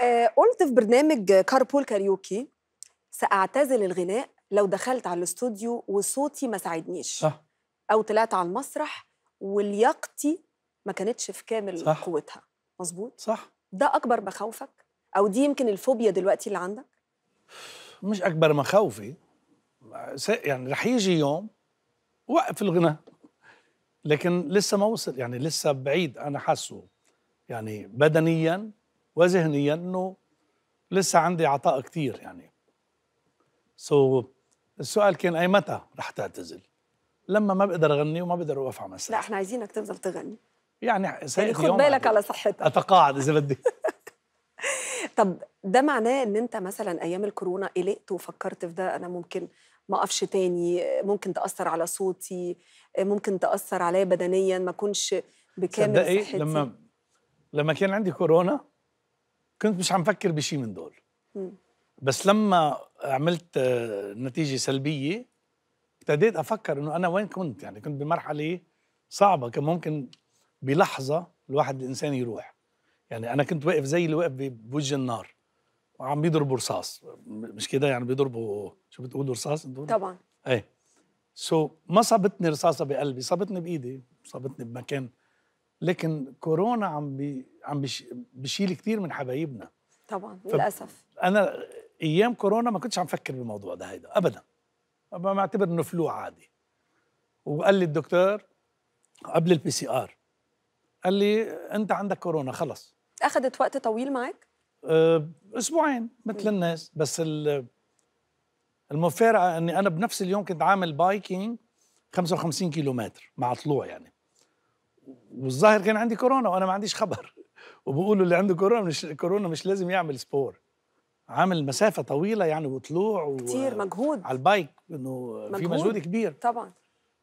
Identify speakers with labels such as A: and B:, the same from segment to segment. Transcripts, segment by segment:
A: آه، قلت في برنامج كاربول كاريوكي ساعتزل الغناء لو دخلت على الاستوديو وصوتي ما ساعدنيش صح. او طلعت على المسرح ولياقتي ما كانتش في كامل صح. قوتها مظبوط صح ده اكبر مخاوفك او دي يمكن الفوبيا دلوقتي اللي عندك
B: مش اكبر مخاوفي يعني رح يجي يوم وقف الغناء لكن لسه ما وصل يعني لسه بعيد انا حاسه يعني بدنيا وذهنيا انه لسه عندي عطاء كثير يعني سو so, السؤال كان اي متى رح تعتزل؟ لما ما بقدر اغني وما بقدر اوقف على
A: مسرح لا احنا عايزينك تفضل تغني يعني يعني خد بالك على صحتك
B: اتقاعد اذا بدي
A: طب ده معناه ان انت مثلا ايام الكورونا قلقت وفكرت في ده انا ممكن ما اقفش تاني ممكن تاثر على صوتي ممكن تاثر عليا بدنيا ما اكونش بكامل صدقي صحتي لما
B: لما كان عندي كورونا كنت مش عم فكر بشي من دول بس لما عملت نتيجه سلبيه ابتديت افكر انه انا وين كنت يعني كنت بمرحله صعبه كان ممكن بلحظه الواحد الانسان يروح يعني انا كنت واقف زي اللي واقف بوجه النار وعم بيضربوا رصاص مش كده يعني بيضربوا شو بتقولوا رصاص انتم طبعا ايه سو so, ما صابتني رصاصه بقلبي صابتني بايدي صابتني بمكان لكن كورونا عم بي عم بشيل كتير من حبايبنا
A: طبعا للاسف
B: انا ايام كورونا ما كنتش عم فكر بالموضوع ده هيدا ابدا بعتبر انه فلو عادي وقال لي الدكتور قبل البي سي ار قال لي انت عندك كورونا خلص
A: اخذت وقت طويل معك أه، اسبوعين مثل
B: الناس بس المفارقه اني انا بنفس اليوم كنت عامل بايكينج 55 كيلومتر مع طلوع يعني والظاهر كان عندي كورونا وانا ما عنديش خبر وبقولوا اللي عنده كورونا مش كورونا مش لازم يعمل سبور عامل مسافه طويله يعني وطلوع كتير و... مجهود على البايك انه في مجهود كبير طبعا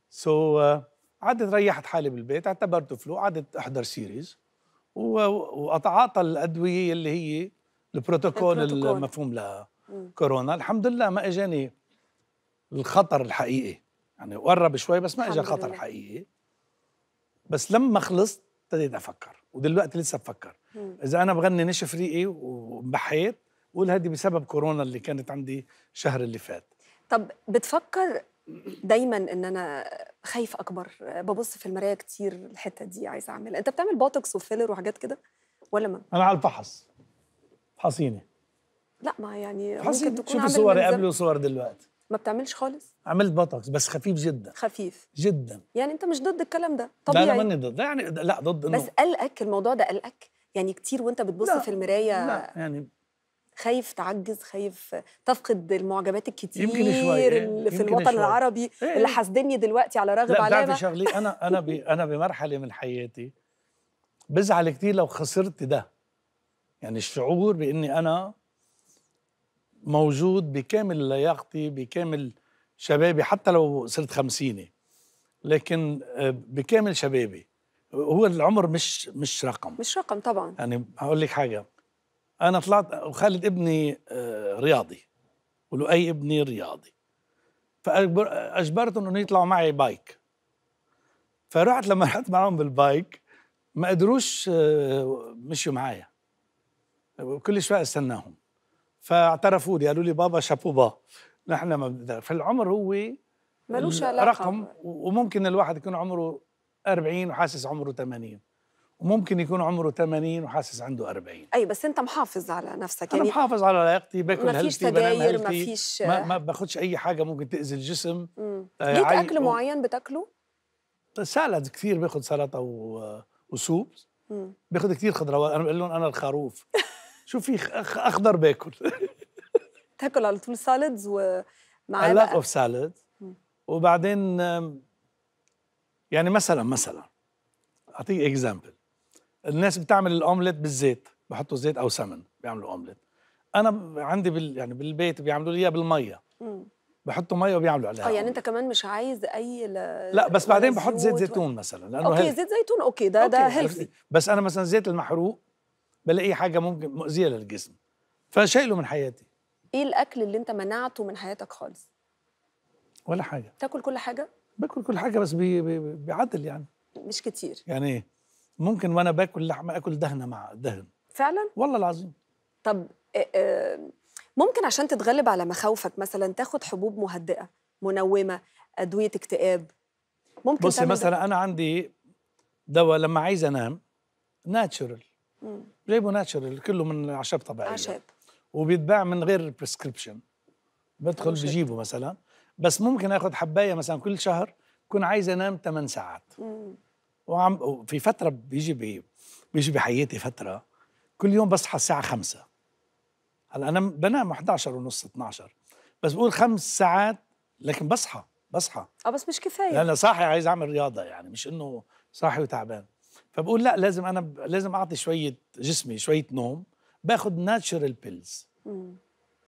B: سو so, uh, قعدت ريحت حالي بالبيت اعتبرته فلو قعدت احضر سيريز و... واتعاطى الادويه اللي هي البروتوكول, البروتوكول. المفهوم لها كورونا الحمد لله ما اجاني الخطر الحقيقي يعني قرب شوي بس ما اجى خطر حقيقي بس لما خلصت ابتديت افكر ودلوقتي لسه بفكر اذا انا بغني نشف ريقي وبحيت قول هذه بسبب كورونا اللي كانت عندي الشهر اللي فات
A: طب بتفكر دايما ان انا خايف اكبر ببص في المرايه كتير الحته دي عايزه اعملها انت بتعمل بوتوكس وفيلر وحاجات كده ولا ما
B: انا على الفحص فحصيني
A: لا ما يعني ممكن تكون شوف صوري قبل
B: وصور دلوقتي
A: ما بتعملش خالص
B: عملت بوتوكس بس خفيف جدا خفيف جدا
A: يعني انت مش ضد الكلام ده طبيعي لا لا ماني
B: ضد يعني لا ضد إنه بس
A: قلقك الموضوع ده قلقك يعني كتير وانت بتبص لا في المرايه لا يعني خايف تعجز خايف تفقد المعجبات الكتير يمكن شوية. اللي إيه، في الوطن شوية. العربي إيه. اللي إيه. حاسدني دلوقتي على رغب علامه لا بتعرفي
B: شغلي انا انا انا بمرحله من حياتي بزعل كتير لو خسرت ده يعني الشعور باني انا موجود بكامل لياقتي بكامل شبابي حتى لو صرت خمسيني لكن آه، بكامل شبابي هو العمر مش مش رقم مش رقم طبعا يعني هقول لك حاجه انا طلعت وخالد ابني آه، رياضي ولؤي ابني رياضي فاجبرتهم انه يطلعوا معي بايك فرحت لما رحت معهم بالبايك ما قدروش آه، مشيوا معايا كل شويه استناهم فاعترفوا لي قالوا لي بابا شابوبا نحن ما فالعمر هو ملوش علاقه رقم وممكن الواحد يكون عمره 40 وحاسس عمره 80 وممكن يكون عمره 80 وحاسس عنده 40
A: اي بس انت محافظ على نفسك يعني انا محافظ
B: على لياقتي باكل ما فيش سجاير ما فيش ما, ما باخدش اي حاجه ممكن تاذي الجسم
A: آه اكل و... معين بتاكله؟
B: سالد كثير باخذ سلطه و... آه، وسوب باخذ كثير خضروات انا بقول لهم انا الخروف شو في اخضر باكل
A: تاكل على طول سالدز ومعاه لا اوف
B: سالد وبعدين يعني مثلا مثلا اعطيك اكزامبل الناس بتعمل الاومليت بالزيت بحطوا زيت او سمن بيعملوا اومليت انا عندي بال يعني بالبيت بيعملوا لي اياها بالميه بحطوا ميه وبيعملوا عليها اه يعني
A: انت كمان مش عايز اي ل... لا بس بعدين بحط زيت زيتون
B: مثلا لانه اوكي هل... زيت
A: زيتون اوكي ده أوكي. ده هيلثي
B: يعني بس انا مثلا زيت المحروق بلاقي حاجه ممكن مؤذيه للجسم فشايله من حياتي
A: ايه الاكل اللي انت منعته من حياتك خالص ولا حاجه تاكل كل حاجه
B: باكل كل حاجه بس بي بي بعدل يعني مش كتير يعني إيه؟ ممكن وانا باكل لحمه اكل دهنه مع دهن
A: فعلا والله العظيم طب ممكن عشان تتغلب على مخاوفك مثلا تاخد حبوب مهدئه منومه ادويه اكتئاب ممكن بص مثلا انا
B: عندي دواء لما عايز انام ناتشورال مم. جايبه ناتشرال كله من اعشاب طبيعيه اعشاب وبيتباع من غير بريسكريبشن بدخل بجيبه مثلا بس ممكن اخذ حبايه مثلا كل شهر كون عايز انام 8 ساعات مم. وعم في فتره بيجي بي بيجي بحياتي فتره كل يوم بصحى الساعه 5 هلا انا بنام 11 ونص 12 بس بقول خمس ساعات لكن بصحى بصحى
A: اه بس مش كفايه لان
B: صاحي عايز اعمل رياضه يعني مش انه صاحي وتعبان فبقول لا لازم انا ب... لازم اعطي شويه جسمي شويه نوم باخذ ناتشرال بيلز